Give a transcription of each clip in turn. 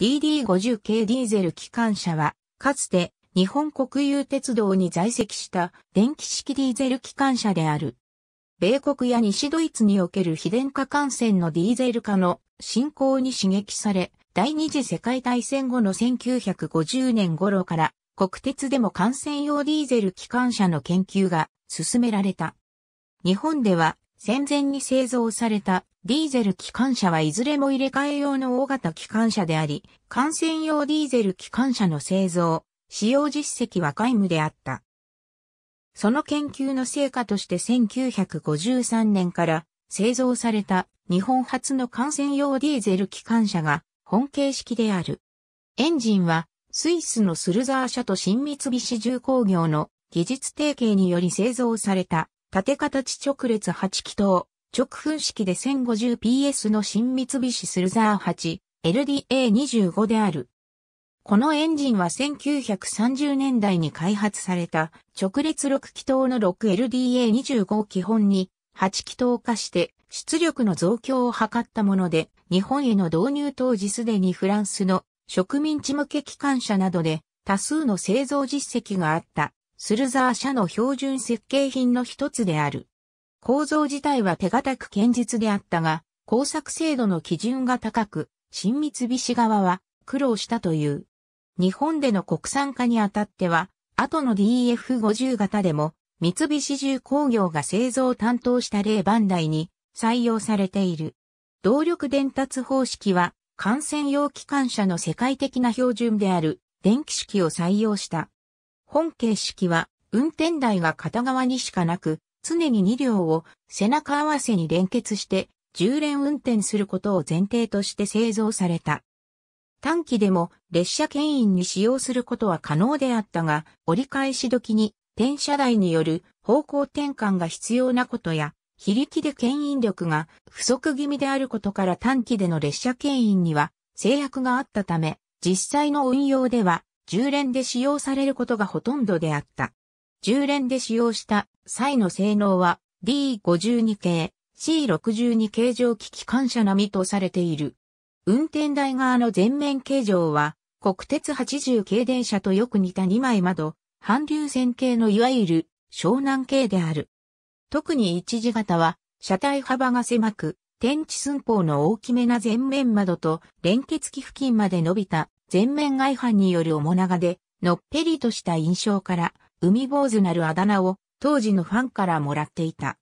DD50 系ディーゼル機関車は、かつて日本国有鉄道に在籍した電気式ディーゼル機関車である。米国や西ドイツにおける非電化幹線のディーゼル化の進行に刺激され、第二次世界大戦後の1950年頃から国鉄でも幹線用ディーゼル機関車の研究が進められた。日本では戦前に製造されたディーゼル機関車はいずれも入れ替え用の大型機関車であり、幹線用ディーゼル機関車の製造、使用実績は皆無であった。その研究の成果として1953年から製造された日本初の幹線用ディーゼル機関車が本形式である。エンジンはスイスのスルザー社と新三菱重工業の技術提携により製造された縦形直列8気筒直噴式で 1050PS の新三菱スルザー 8LDA25 である。このエンジンは1930年代に開発された直列6気筒の 6LDA25 を基本に8気筒化して出力の増強を図ったもので日本への導入当時すでにフランスの植民地向け機関車などで多数の製造実績があったスルザー社の標準設計品の一つである。構造自体は手堅く堅実であったが、工作制度の基準が高く、新三菱側は苦労したという。日本での国産化にあたっては、後の DF50 型でも、三菱重工業が製造担当した例番台に採用されている。動力伝達方式は、幹線用機関車の世界的な標準である電気式を採用した。本形式は、運転台が片側にしかなく、常に2両を背中合わせに連結して1連運転することを前提として製造された。短期でも列車牽引に使用することは可能であったが、折り返し時に転車台による方向転換が必要なことや、非力で牽引力が不足気味であることから短期での列車牽引には制約があったため、実際の運用では1連で使用されることがほとんどであった。10連で使用した際の性能は D52 系、C62 形状機機関車並みとされている。運転台側の前面形状は、国鉄80系電車とよく似た2枚窓、反流線系のいわゆる湘南系である。特に一時型は、車体幅が狭く、天地寸法の大きめな前面窓と連結器付近まで伸びた前面外反による面長で、のっぺりとした印象から、海坊主なるあだ名を当時のファンからもらっていた。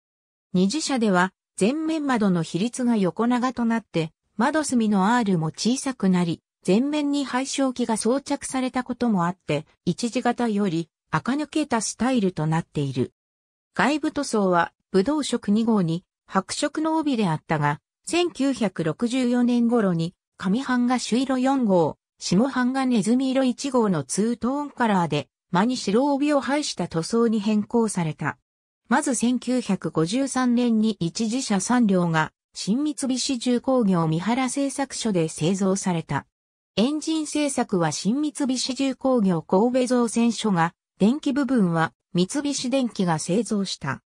二次車では前面窓の比率が横長となって窓隅の R も小さくなり、前面に廃焼器が装着されたこともあって、一次型より垢抜けたスタイルとなっている。外部塗装は、武道色2号に白色の帯であったが、1964年頃に上半が朱色4号、下半がネズミ色1号のツートーンカラーで間に白帯を排した塗装に変更された。まず1953年に一時車3両が新三菱重工業三原製作所で製造された。エンジン製作は新三菱重工業神戸造船所が、電気部分は三菱電機が製造した。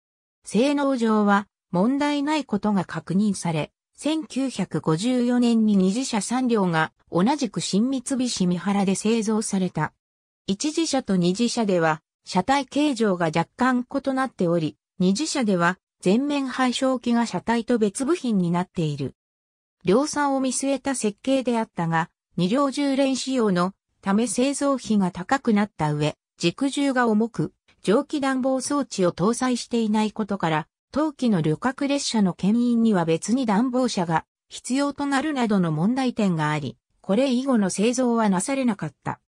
性能上は問題ないことが確認され、1954年に二次車3両が同じく新三菱三原で製造された。一次車と二次車では、車体形状が若干異なっており、二次車では、全面廃焼機が車体と別部品になっている。量産を見据えた設計であったが、二両重連仕様のため製造費が高くなった上、軸重が重く、蒸気暖房装置を搭載していないことから、冬季の旅客列車の牽引には別に暖房車が必要となるなどの問題点があり、これ以後の製造はなされなかった。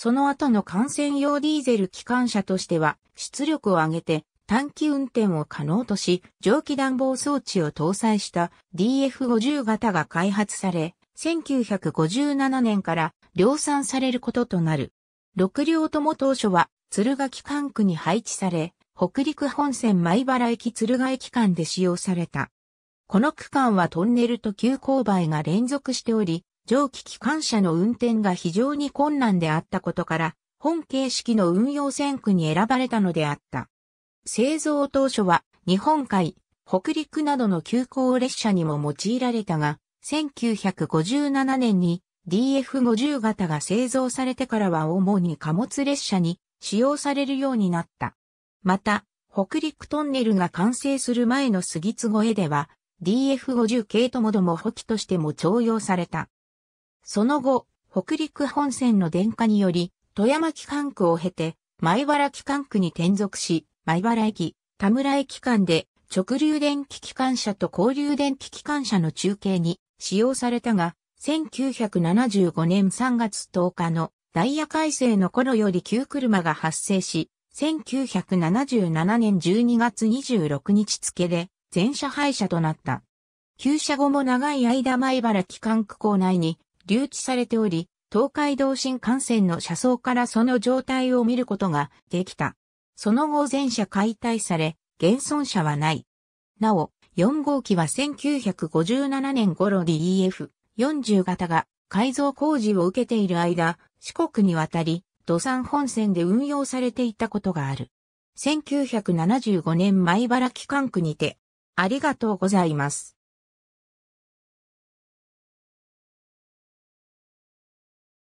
その後の感染用ディーゼル機関車としては出力を上げて短期運転を可能とし、蒸気暖房装置を搭載した DF50 型が開発され、1957年から量産されることとなる。6両とも当初は敦賀機関区に配置され、北陸本線米原駅敦賀駅間で使用された。この区間はトンネルと急勾配が連続しており、蒸気機関車の運転が非常に困難であったことから、本形式の運用線区に選ばれたのであった。製造当初は日本海、北陸などの急行列車にも用いられたが、1957年に DF50 型が製造されてからは主に貨物列車に使用されるようになった。また、北陸トンネルが完成する前の杉津越えでは、DF50 系ともども補機としても徴用された。その後、北陸本線の電化により、富山機関区を経て、米原機関区に転属し、米原駅、田村駅間で直流電気機関車と交流電気機関車の中継に使用されたが、1975年3月10日のダイヤ改正の頃より旧車が発生し、1977年12月26日付で全車廃車となった。旧車後も長い間米原機関区構内に留置されており、東海道新幹線の車窓からその状態を見ることができた。その後全車解体され、現存車はない。なお、4号機は1957年頃 DEF40 型が改造工事を受けている間、四国に渡り、土産本線で運用されていたことがある。1975年前原機関区にて、ありがとうございます。